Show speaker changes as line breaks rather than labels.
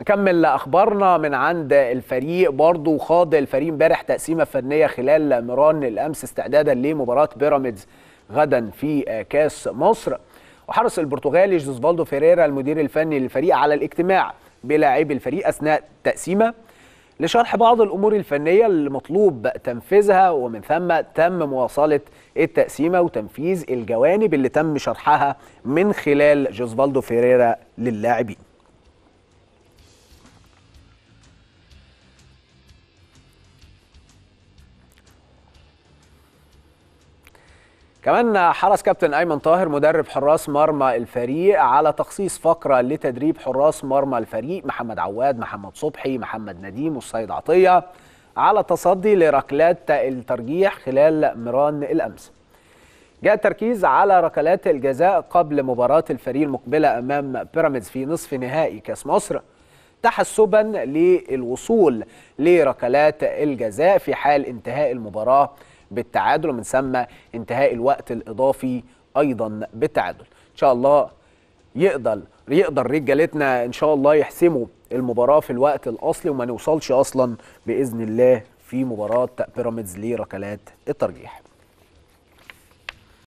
نكمل اخبارنا من عند الفريق برضه خاض الفريق امبارح تقسيمه فنيه خلال مران الامس استعدادا لمباراه بيراميدز غدا في كاس مصر وحرص البرتغالي جوزفالدو فيريرا المدير الفني للفريق على الاجتماع بلاعبي الفريق اثناء التقسيمه لشرح بعض الامور الفنيه المطلوب تنفيذها ومن ثم تم مواصله التقسيمه وتنفيذ الجوانب اللي تم شرحها من خلال جوزفالدو فيريرا للاعبين كمان حرص كابتن ايمن طاهر مدرب حراس مرمى الفريق على تخصيص فقره لتدريب حراس مرمى الفريق محمد عواد محمد صبحي محمد نديم والسيد عطيه على التصدي لركلات الترجيح خلال مران الامس جاء التركيز على ركلات الجزاء قبل مباراه الفريق المقبله امام بيراميدز في نصف نهائي كاس مصر تحسبا للوصول لركلات الجزاء في حال انتهاء المباراة بالتعادل ومن ثم انتهاء الوقت الإضافي أيضا بالتعادل إن شاء الله يقدر يقدر رجالتنا إن شاء الله يحسموا المباراة في الوقت الأصلي وما نوصلش أصلا بإذن الله في مباراة بيراميدز لركلات الترجيح